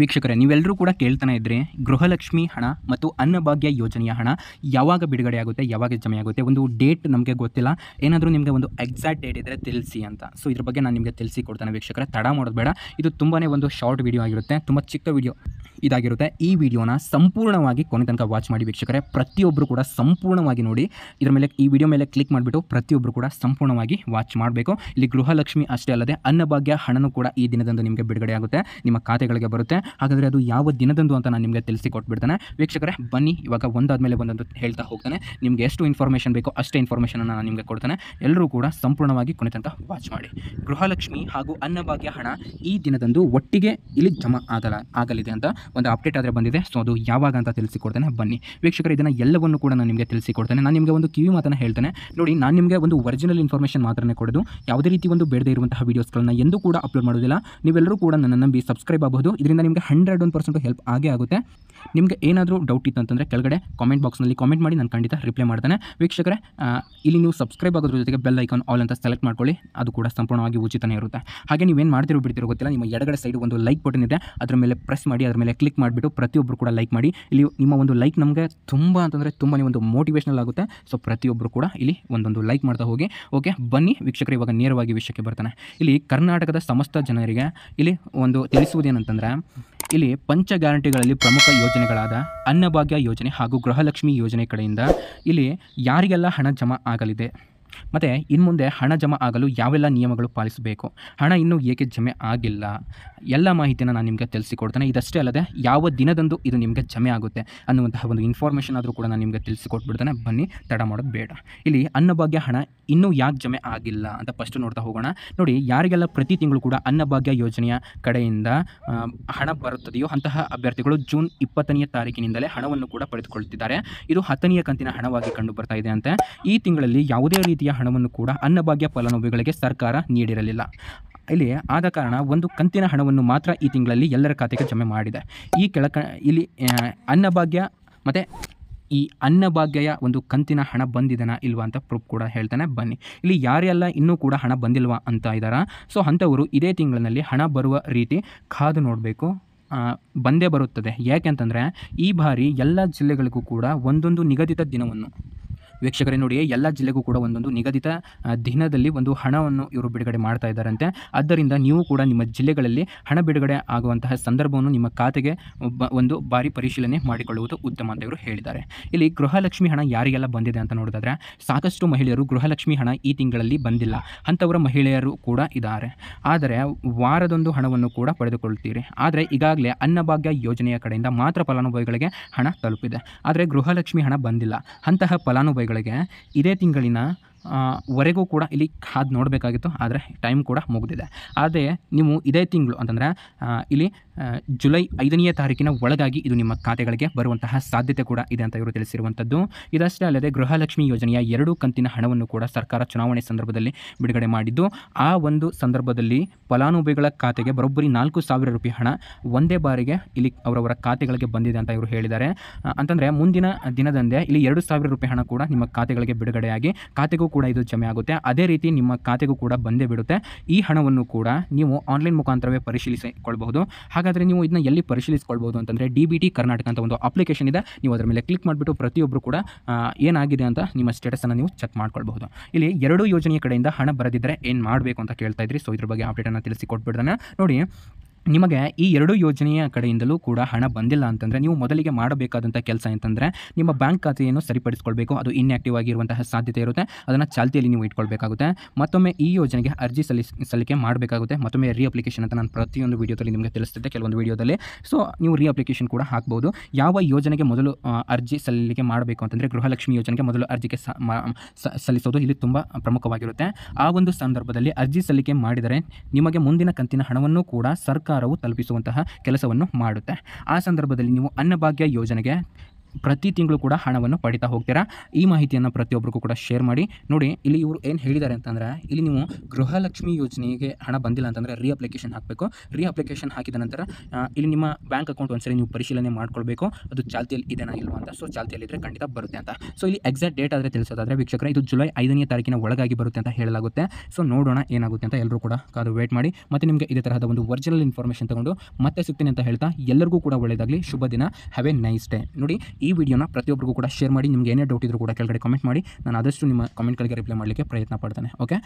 ವೀಕ್ಷಕರೇ ನೀವೆಲ್ಲರೂ ಕೂಡ ಕೇಳ್ತಾನೆ ಇದ್ರೆ ಗೃಹಲಕ್ಷ್ಮಿ ಹಣ ಮತ್ತು ಅನ್ನಭಾಗ್ಯ ಯೋಜನೆಯ ಹಣ ಯಾವಾಗ ಬಿಡುಗಡೆ ಆಗುತ್ತೆ ಯಾವಾಗ ಜಮೆ ಆಗುತ್ತೆ ಒಂದು ಡೇಟ್ ನಮಗೆ ಗೊತ್ತಿಲ್ಲ ಏನಾದರೂ ನಿಮಗೆ ಒಂದು ಎಕ್ಸಾಕ್ಟ್ ಡೇಟ್ ಇದ್ದರೆ ತಿಳಿಸಿ ಅಂತ ಸೊ ಇದ್ರ ಬಗ್ಗೆ ನಾನು ನಿಮಗೆ ತಿಳಿಸಿ ಕೊಡ್ತಾನೆ ವೀಕ್ಷಕರೇ ತಡ ಮಾಡೋದು ಬೇಡ ಇದು ತುಂಬಾ ಒಂದು ಶಾರ್ಟ್ ವಿಡಿಯೋ ಆಗಿರುತ್ತೆ ತುಂಬ ಚಿಕ್ಕ ವಿಡಿಯೋ ಇದಾಗಿರುತ್ತೆ ಈ ವಿಡಿಯೋನ ಸಂಪೂರ್ಣವಾಗಿ ಕೊನೆ ತನಕ ವಾಚ್ ಮಾಡಿ ವೀಕ್ಷಕರೇ ಪ್ರತಿಯೊಬ್ಬರು ಕೂಡ ಸಂಪೂರ್ಣವಾಗಿ ನೋಡಿ ಇದರ ಮೇಲೆ ಈ ವಿಡಿಯೋ ಮೇಲೆ ಕ್ಲಿಕ್ ಮಾಡಿಬಿಟ್ಟು ಪ್ರತಿಯೊಬ್ಬರು ಕೂಡ ಸಂಪೂರ್ಣವಾಗಿ ವಾಚ್ ಮಾಡಬೇಕು ಇಲ್ಲಿ ಗೃಹಲಕ್ಷ್ಮಿ ಅಷ್ಟೇ ಅಲ್ಲದೆ ಅನ್ನಭಾಗ್ಯ ಹಣನೂ ಕೂಡ ಈ ದಿನದಂದು ನಿಮಗೆ ಬಿಡುಗಡೆ ಆಗುತ್ತೆ ನಿಮ್ಮ ಖಾತೆಗಳಿಗೆ ಬರುತ್ತೆ ಹಾಗಾದರೆ ಅದು ಯಾವ ದಿನದಂದು ಅಂತ ನಾನು ನಿಮಗೆ ತಿಳಿಸಿ ಕೊಟ್ಬಿಡ್ತಾನೆ ವೀಕ್ಷಕರೇ ಬನ್ನಿ ಇವಾಗ ಒಂದಾದ ಮೇಲೆ ಹೇಳ್ತಾ ಹೋಗ್ತಾನೆ ನಿಮಗೆ ಎಷ್ಟು ಇನ್ಫಾರ್ಮೇಷನ್ ಬೇಕೋ ಅಷ್ಟೇ ಇನ್ಫಾರ್ಮೇಷನನ್ನು ನಾನು ನಿಮಗೆ ಕೊಡ್ತಾನೆ ಎಲ್ಲರೂ ಕೂಡ ಸಂಪೂರ್ಣವಾಗಿ ಕೊನೆತನಕ ವಾಚ್ ಮಾಡಿ ಗೃಹಲಕ್ಷ್ಮಿ ಹಾಗೂ ಅನ್ನಭಾಗ್ಯ ಹಣ ಈ ದಿನದಂದು ಒಟ್ಟಿಗೆ ಇಲ್ಲಿ ಜಮಾ ಆಗಲ ಆಗಲಿದೆ ಅಂತ ಒಂದು ಅಪ್ಡೇಟ್ ಆದರೆ ಬಂದಿದೆ ಸೊ ಅದು ಯಾವಾಗ ಅಂತ ತಿಳಿಸಿಕೊಡ್ತೇನೆ ಬನ್ನಿ ವೀಕ್ಷಕರ ಇದನ್ನು ಎಲ್ಲವನ್ನು ಕೂಡ ನಾನು ನಿಮಗೆ ತಿಳಿಸಿಕೊಡ್ತೇನೆ ನಾನು ನಿಮಗೆ ಒಂದು ಕಿವಿ ಮಾತನ್ನು ಹೇಳ್ತೇನೆ ನೋಡಿ ನಾನು ನಿಮಗೆ ಒಂದು ಒರಿಜಿನಲ್ ಇನ್ಫಾರ್ಮೇಷನ್ ಮಾತ್ರನೇ ಕೊಡೋದು ಯಾವುದೇ ರೀತಿ ಒಂದು ಬೇಡದೇ ಇರುವಂತಹ ವೀಡಿಯೋಸ್ಗಳನ್ನು ಎಂದೂ ಕೂಡ ಅಪ್ಲೋಡ್ ಮಾಡೋದಿಲ್ಲ ನೀವೆಲ್ಲರೂ ಕೂಡ ನನ್ನ ನಂಬಿ ಸಬ್ಸ್ಕ್ರೈಬ್ ಆಗಬಹುದು ಇದರಿಂದ ನಿಮಗೆ ಹಂಡ್ರೆಡ್ ಒನ್ ಪರ್ಸೆಂಟ್ ಹೆಲ್ಪ್ ಆಗೇ ಆಗುತ್ತೆ ನಿಮಗೆ ಏನಾದರೂ ಡೌಟ್ ಇತ್ತು ಅಂತಂದರೆ ಕೆಳಗಡೆ ಕಾಮೆಂಟ್ ಬಾಕ್ಸ್ನಲ್ಲಿ ಕಾಮೆಂಟ್ ಮಾಡಿ ನಾನು ಖಂಡಿತ ರಿಪ್ಲೈ ಮಾಡ್ತಾನೆ ವೀಕ್ಷಕರೇ ಇಲ್ಲಿ ನೀವು ಸಬ್ಸ್ಕ್ರೈಬ್ ಆಗೋದ್ರ ಜೊತೆಗೆ ಬೆಲ್ ಐಕಾನ್ ಆಲ್ ಅಂತ ಸೆಲೆಕ್ಟ್ ಮಾಡ್ಕೊಳ್ಳಿ ಅದು ಕೂಡ ಸಂಪೂರ್ಣವಾಗಿ ಉಚಿತನೇ ಇರುತ್ತೆ ಹಾಗೆ ನೀವೇನು ಮಾಡ್ತಿರೋ ಬಿಡ್ತಿರೋ ಗೊತ್ತಿಲ್ಲ ನಿಮ್ಮ ಎಡಗಡೆ ಸೈಡ್ ಒಂದು ಲೈಕ್ ಬಟನ್ ಇದೆ ಅದರ ಮೇಲೆ ಪ್ರೆಸ್ ಮಾಡಿ ಅದರ ಮೇಲೆ ಕ್ಲಿಕ್ ಮಾಡಿಬಿಟ್ಟು ಪ್ರತಿಯೊಬ್ಬರು ಕೂಡ ಲೈಕ್ ಮಾಡಿ ಇಲ್ಲಿ ನಿಮ್ಮ ಒಂದು ಲೈಕ್ ನಮಗೆ ತುಂಬ ಅಂತಂದರೆ ತುಂಬನೇ ಒಂದು ಮೋಟಿವೇಶ್ನಲ್ ಆಗುತ್ತೆ ಸೊ ಪ್ರತಿಯೊಬ್ಬರು ಕೂಡ ಇಲ್ಲಿ ಒಂದೊಂದು ಲೈಕ್ ಮಾಡ್ತಾ ಹೋಗಿ ಓಕೆ ಬನ್ನಿ ವೀಕ್ಷಕರು ಇವಾಗ ನೇರವಾಗಿ ವಿಷಯಕ್ಕೆ ಬರ್ತಾನೆ ಇಲ್ಲಿ ಕರ್ನಾಟಕದ ಸಮಸ್ತ ಜನರಿಗೆ ಇಲ್ಲಿ ಒಂದು ತಿಳಿಸುವುದೇನಂತಂದರೆ ಇಲ್ಲಿ ಪಂಚ ಗ್ಯಾರಂಟಿಗಳಲ್ಲಿ ಪ್ರಮುಖ ಯೋಜನೆಗಳಾದ ಅನ್ನಭಾಗ್ಯ ಯೋಜನೆ ಹಾಗೂ ಗೃಹಲಕ್ಷ್ಮಿ ಯೋಜನೆ ಕಡೆಯಿಂದ ಇಲ್ಲಿ ಯಾರಿಗೆಲ್ಲ ಹಣ ಜಮಾ ಆಗಲಿದೆ ಮತ್ತು ಮುಂದೆ ಹಣ ಜಮಾ ಆಗಲು ಯಾವೆಲ್ಲ ನಿಯಮಗಳು ಪಾಲಿಸಬೇಕು ಹಣ ಇನ್ನೂ ಏಕೆ ಜಮೆ ಆಗಿಲ್ಲ ಎಲ್ಲ ಮಾಹಿತಿಯನ್ನು ನಾನು ನಿಮಗೆ ತಿಳಿಸಿಕೊಡ್ತೇನೆ ಇದಷ್ಟೇ ಅಲ್ಲದೆ ಯಾವ ದಿನದಂದು ಇದು ನಿಮಗೆ ಜಮೆ ಆಗುತ್ತೆ ಅನ್ನುವಂತಹ ಒಂದು ಇನ್ಫಾರ್ಮೇಷನ್ ಆದರೂ ಕೂಡ ನಾನು ನಿಮಗೆ ತಿಳಿಸಿಕೊಟ್ಬಿಡ್ತೇನೆ ಬನ್ನಿ ತಡ ಮಾಡೋದು ಬೇಡ ಇಲ್ಲಿ ಅನ್ನಭಾಗ್ಯ ಹಣ ಇನ್ನೂ ಯಾಕೆ ಜಮೆ ಆಗಿಲ್ಲ ಅಂತ ಫಸ್ಟ್ ನೋಡ್ತಾ ಹೋಗೋಣ ನೋಡಿ ಯಾರಿಗೆಲ್ಲ ಪ್ರತಿ ತಿಂಗಳು ಕೂಡ ಅನ್ನಭಾಗ್ಯ ಯೋಜನೆಯ ಕಡೆಯಿಂದ ಹಣ ಬರುತ್ತದೆಯೋ ಅಂತಹ ಅಭ್ಯರ್ಥಿಗಳು ಜೂನ್ ಇಪ್ಪತ್ತನೆಯ ತಾರೀಕಿನಿಂದಲೇ ಹಣವನ್ನು ಕೂಡ ಪಡೆದುಕೊಳ್ಳುತ್ತಿದ್ದಾರೆ ಇದು ಹತ್ತನೆಯ ಕಂತಿನ ಹಣವಾಗಿ ಕಂಡು ಬರ್ತಾ ಇದೆ ಅಂತೆ ಈ ತಿಂಗಳಲ್ಲಿ ಯಾವುದೇ ರೀತಿಯ ಹಣ ಹಣವನ್ನು ಕೂಡ ಅನ್ನಭಾಗ್ಯ ಫಲಾನುಭವಿಗಳಿಗೆ ಸರ್ಕಾರ ನೀಡಿರಲಿಲ್ಲ ಇಲ್ಲಿ ಆದ ಕಾರಣ ಒಂದು ಕಂತಿನ ಹಣವನ್ನು ಮಾತ್ರ ಈ ತಿಂಗಳಲ್ಲಿ ಎಲ್ಲರ ಖಾತೆಗೆ ಜಮೆ ಮಾಡಿದೆ ಈ ಕೆಳಕ ಇಲ್ಲಿ ಅನ್ನಭಾಗ್ಯ ಮತ್ತು ಈ ಅನ್ನಭಾಗ್ಯಯ ಒಂದು ಕಂತಿನ ಹಣ ಬಂದಿದೆನಾ ಇಲ್ವಾ ಅಂತ ಪ್ರೂಫ್ ಕೂಡ ಹೇಳ್ತಾನೆ ಬನ್ನಿ ಇಲ್ಲಿ ಯಾರೆಲ್ಲ ಇನ್ನೂ ಕೂಡ ಹಣ ಬಂದಿಲ್ವಾ ಅಂತ ಇದ್ದಾರಾ ಸೊ ಅಂಥವರು ಇದೇ ತಿಂಗಳಿನಲ್ಲಿ ಹಣ ಬರುವ ರೀತಿ ಕಾದು ನೋಡಬೇಕು ಬಂದೇ ಬರುತ್ತದೆ ಯಾಕೆಂತಂದರೆ ಈ ಬಾರಿ ಎಲ್ಲ ಜಿಲ್ಲೆಗಳಿಗೂ ಕೂಡ ಒಂದೊಂದು ನಿಗದಿತ ದಿನವನ್ನು ವೀಕ್ಷಕರೇ ನೋಡಿ ಎಲ್ಲ ಜಿಲ್ಲೆಗೂ ಕೂಡ ಒಂದೊಂದು ನಿಗದಿತ ದಿನದಲ್ಲಿ ಒಂದು ಹಣವನ್ನು ಇವರು ಬಿಡುಗಡೆ ಮಾಡ್ತಾ ಇದ್ದಾರಂತೆ ಆದ್ದರಿಂದ ನೀವು ಕೂಡ ನಿಮ್ಮ ಜಿಲ್ಲೆಗಳಲ್ಲಿ ಹಣ ಬಿಡುಗಡೆ ಆಗುವಂತಹ ಸಂದರ್ಭವನ್ನು ನಿಮ್ಮ ಖಾತೆಗೆ ಒಂದು ಬಾರಿ ಪರಿಶೀಲನೆ ಮಾಡಿಕೊಳ್ಳುವುದು ಉತ್ತಮ ಅಂತ ಇವರು ಹೇಳಿದ್ದಾರೆ ಇಲ್ಲಿ ಗೃಹಲಕ್ಷ್ಮಿ ಹಣ ಯಾರಿಗೆಲ್ಲ ಬಂದಿದೆ ಅಂತ ನೋಡಿದ್ರೆ ಸಾಕಷ್ಟು ಮಹಿಳೆಯರು ಗೃಹಲಕ್ಷ್ಮಿ ಹಣ ಈ ತಿಂಗಳಲ್ಲಿ ಬಂದಿಲ್ಲ ಅಂಥವರ ಮಹಿಳೆಯರು ಕೂಡ ಇದ್ದಾರೆ ಆದರೆ ವಾರದೊಂದು ಹಣವನ್ನು ಕೂಡ ಪಡೆದುಕೊಳ್ಳುತ್ತೀರಿ ಆದರೆ ಈಗಾಗಲೇ ಅನ್ನಭಾಗ್ಯ ಯೋಜನೆಯ ಕಡೆಯಿಂದ ಮಾತ್ರ ಫಲಾನುಭವಿಗಳಿಗೆ ಹಣ ತಲುಪಿದೆ ಆದರೆ ಗೃಹಲಕ್ಷ್ಮಿ ಹಣ ಬಂದಿಲ್ಲ ಅಂತಹ ಫಲಾನುಭವಿ ಧಾರಾವಾಹಿಗಳಿಗೆ ಇದೇ ತಿಂಗಳಿನ ವರೆಗೂ ಕೂಡ ಇಲ್ಲಿ ಹಾದು ನೋಡಬೇಕಾಗಿತ್ತು ಆದರೆ ಟೈಮ್ ಕೂಡ ಮುಗಿದಿದೆ ಆದರೆ ನೀವು ಇದೇ ತಿಂಗಳು ಅಂತಂದರೆ ಇಲ್ಲಿ ಜುಲೈ ಐದನೆಯ ತಾರೀಕಿನ ಒಳಗಾಗಿ ಇದು ನಿಮ್ಮ ಖಾತೆಗಳಿಗೆ ಬರುವಂತಹ ಸಾಧ್ಯತೆ ಕೂಡ ಇದೆ ಅಂತ ಇವರು ತಿಳಿಸಿರುವಂಥದ್ದು ಇದಷ್ಟೇ ಅಲ್ಲದೆ ಗೃಹಲಕ್ಷ್ಮಿ ಯೋಜನೆಯ ಎರಡು ಕಂತಿನ ಹಣವನ್ನು ಕೂಡ ಸರ್ಕಾರ ಚುನಾವಣೆ ಸಂದರ್ಭದಲ್ಲಿ ಬಿಡುಗಡೆ ಮಾಡಿದ್ದು ಆ ಒಂದು ಸಂದರ್ಭದಲ್ಲಿ ಫಲಾನುಭವಿಗಳ ಖಾತೆಗೆ ಬರೋಬ್ಬರಿ ನಾಲ್ಕು ಸಾವಿರ ರೂಪಾಯಿ ಹಣ ಒಂದೇ ಬಾರಿಗೆ ಇಲ್ಲಿ ಅವರವರ ಖಾತೆಗಳಿಗೆ ಬಂದಿದೆ ಅಂತ ಇವರು ಹೇಳಿದ್ದಾರೆ ಅಂತಂದರೆ ಮುಂದಿನ ದಿನದಂದೇ ಇಲ್ಲಿ ಎರಡು ಸಾವಿರ ರೂಪಾಯಿ ಹಣ ಕೂಡ ನಿಮ್ಮ ಖಾತೆಗಳಿಗೆ ಬಿಡುಗಡೆಯಾಗಿ ಖಾತೆಗೂ ಕೂಡ ಇದು ಜಮೆ ಆಗುತ್ತೆ ಅದೇ ರೀತಿ ನಿಮ್ಮ ಖಾತೆಗೂ ಕೂಡ ಬಂದೇ ಬಿಡುತ್ತೆ ಈ ಹಣವನ್ನು ಕೂಡ ನೀವು ಆನ್ಲೈನ್ ಮುಖಾಂತರವೇ ಪರಿಶೀಲಿಸಿಕೊಳ್ಬಹುದು ಹಾಗಾದರೆ ನೀವು ಇದನ್ನ ಎಲ್ಲಿ ಪರಿಶೀಲಿಸಿಕೊಳ್ಬಹುದು ಅಂತಂದರೆ ಡಿ ಬಿ ಟಿ ಕರ್ನಾಟಕ ಅಂತ ಒಂದು ಅಪ್ಲಿಕೇಶನ್ ಇದೆ ನೀವು ಅದರ ಮೇಲೆ ಕ್ಲಿಕ್ ಮಾಡಿಬಿಟ್ಟು ಪ್ರತಿಯೊಬ್ಬರು ಕೂಡ ಏನಾಗಿದೆ ಅಂತ ನಿಮ್ಮ ಸ್ಟೇಟಸನ್ನು ನೀವು ಚೆಕ್ ಮಾಡ್ಕೊಳ್ಬಹುದು ಇಲ್ಲಿ ಎರಡು ಯೋಜನೆಯ ಕಡೆಯಿಂದ ಹಣ ಬರೆದಿದ್ದರೆ ಏನು ಮಾಡಬೇಕು ಅಂತ ಕೇಳ್ತಾ ಇದ್ರಿ ಸೊ ಇದ್ರ ಬಗ್ಗೆ ಅಪ್ಡೇಟನ್ನು ತಿಳಿಸಿ ನೋಡಿ ನಿಮಗೆ ಈ ಎರಡು ಯೋಜನೆಯ ಕಡೆಯಿಂದಲೂ ಕೂಡ ಹಣ ಬಂದಿಲ್ಲ ಅಂತಂದರೆ ನೀವು ಮೊದಲಿಗೆ ಮಾಡಬೇಕಾದಂಥ ಕೆಲಸ ಅಂತಂದರೆ ನಿಮ್ಮ ಬ್ಯಾಂಕ್ ಖಾತೆಯನ್ನು ಸರಿಪಡಿಸ್ಕೊಳ್ಬೇಕು ಅದು ಇನ್ಆಕ್ಟಿವ್ ಆಗಿರುವಂತಹ ಸಾಧ್ಯತೆ ಇರುತ್ತೆ ಅದನ್ನು ಚಾಲ್ತಿಯಲ್ಲಿ ನೀವು ಇಟ್ಕೊಳ್ಬೇಕಾಗುತ್ತೆ ಮತ್ತೊಮ್ಮೆ ಈ ಯೋಜನೆಗೆ ಅರ್ಜಿ ಸಲ್ಲಿಸಿ ಸಲ್ಲಿಕೆ ಮಾಡಬೇಕಾಗುತ್ತೆ ಮತ್ತೊಮ್ಮೆ ರೀ ಅಪ್ಲಿಕೇಶನ್ ಅಂತ ನಾನು ಪ್ರತಿಯೊಂದು ವೀಡಿಯೋದಲ್ಲಿ ನಿಮಗೆ ತಿಳಿಸ್ತಿದ್ದೆ ಕೆಲವೊಂದು ವೀಡಿಯೋದಲ್ಲಿ ಸೊ ನೀವು ರೀ ಅಪ್ಲಿಕೇಶನ್ ಕೂಡ ಹಾಕ್ಬೋದು ಯಾವ ಯೋಜನೆಗೆ ಮೊದಲು ಅರ್ಜಿ ಸಲ್ಲಿಕೆ ಮಾಡಬೇಕು ಅಂತಂದರೆ ಗೃಹಲಕ್ಷ್ಮಿ ಯೋಜನೆಗೆ ಮೊದಲು ಅರ್ಜಿಗೆ ಸಲ್ಲಿಸೋದು ಇಲ್ಲಿ ತುಂಬ ಪ್ರಮುಖವಾಗಿರುತ್ತೆ ಆ ಒಂದು ಸಂದರ್ಭದಲ್ಲಿ ಅರ್ಜಿ ಸಲ್ಲಿಕೆ ಮಾಡಿದರೆ ನಿಮಗೆ ಮುಂದಿನ ಕಂತಿನ ಹಣವನ್ನು ಕೂಡ ಸರ್ಕಾರ ಸರ್ಕಾರವು ತಲುಪಿಸುವಂತಹ ಕೆಲಸವನ್ನು ಮಾಡುತ್ತೆ ಆ ಸಂದರ್ಭದಲ್ಲಿ ನೀವು ಅನ್ನಭಾಗ್ಯ ಯೋಜನೆಗೆ ಪ್ರತಿ ತಿಂಗಳು ಕೂಡ ಹಣವನ್ನು ಪಡಿತಾ ಹೋಗ್ತೀರಾ ಈ ಮಾಹಿತಿಯನ್ನು ಪ್ರತಿಯೊಬ್ಬರಿಗೂ ಕೂಡ ಶೇರ್ ಮಾಡಿ ನೋಡಿ ಇಲ್ಲಿ ಇವರು ಏನು ಹೇಳಿದ್ದಾರೆ ಅಂತಂದರೆ ಇಲ್ಲಿ ನೀವು ಗೃಹಲಕ್ಷ್ಮಿ ಯೋಜನೆಗೆ ಹಣ ಬಂದಿಲ್ಲ ಅಂತಂದರೆ ರೀ ಅಪ್ಲಿಕೇಶನ್ ಹಾಕಬೇಕು ರೀ ಅಪ್ಲಿಕೇಶನ್ ಹಾಕಿದ ನಂತರ ಇಲ್ಲಿ ನಿಮ್ಮ ಬ್ಯಾಂಕ್ ಅಕೌಂಟ್ ಒಂದ್ಸರಿ ನೀವು ಪರಿಶೀಲನೆ ಮಾಡ್ಕೊಳ್ಬೇಕು ಅದು ಚಾಲ್ತಿಯಲ್ಲಿ ಇದೇನಾ ಇಲ್ವಾ ಅಂತ ಸೊ ಚಾಲ್ತಿಯಲ್ಲಿದ್ದರೆ ಖಂಡಿತ ಬರುತ್ತೆ ಅಂತ ಸೊ ಇಲ್ಲಿ ಎಕ್ಸಾಕ್ಟ್ ಡೇಟ್ ಆದರೆ ತಿಳಿಸೋದಾದರೆ ವೀಕ್ಷಕರ ಇದು ಜುಲೈ ಐದನೇ ತಾರೀಕಿನ ಒಳಗಾಗಿ ಬರುತ್ತೆ ಅಂತ ಹೇಳಲಾಗುತ್ತೆ ಸೊ ನೋಡೋಣ ಏನಾಗುತ್ತೆ ಅಂತ ಎಲ್ಲರೂ ಕೂಡ ಕಾದು ವೇಟ್ ಮಾಡಿ ಮತ್ತು ನಿಮಗೆ ಇದೇ ತರಹದ ಒಂದು ಒರಿಜಿನಲ್ ಇನ್ಫಾರ್ಮೇಷನ್ ತಗೊಂಡು ಮತ್ತೆ ಸಿಗ್ತೀನಿ ಅಂತ ಹೇಳ್ತಾ ಎಲ್ಲರಿಗೂ ಕೂಡ ಒಳ್ಳೆಯದಾಗಲಿ ಶುಭ ದಿನ ಹ್ಯಾವ್ ಎ ನೈಸ್ ಡೇ ನೋಡಿ ಈ ವಿಡಿಯೋನ ಪ್ರತಿಯೊಬ್ಬರಿಗೂ ಕೂಡ ಶೇರ್ ಮಾಡಿ ನಿಮಗೆ ಏನೇ ಡೌಟ್ ಇದ್ರೂ ಕೂಡ ಕೆಳಗಡೆ ಕಮೆಂಟ್ ಮಾಡಿ ನಾನು ಆದಷ್ಟು ನಿಮ್ಮ ಕಮೆಂಟ್ಗಳಿಗೆ ರಿಪ್ಲೈ ಮಾಡಲಿಕ್ಕೆ ಪ್ರಯತ್ನ ಪಡ್ತೇನೆ ಓಕೆ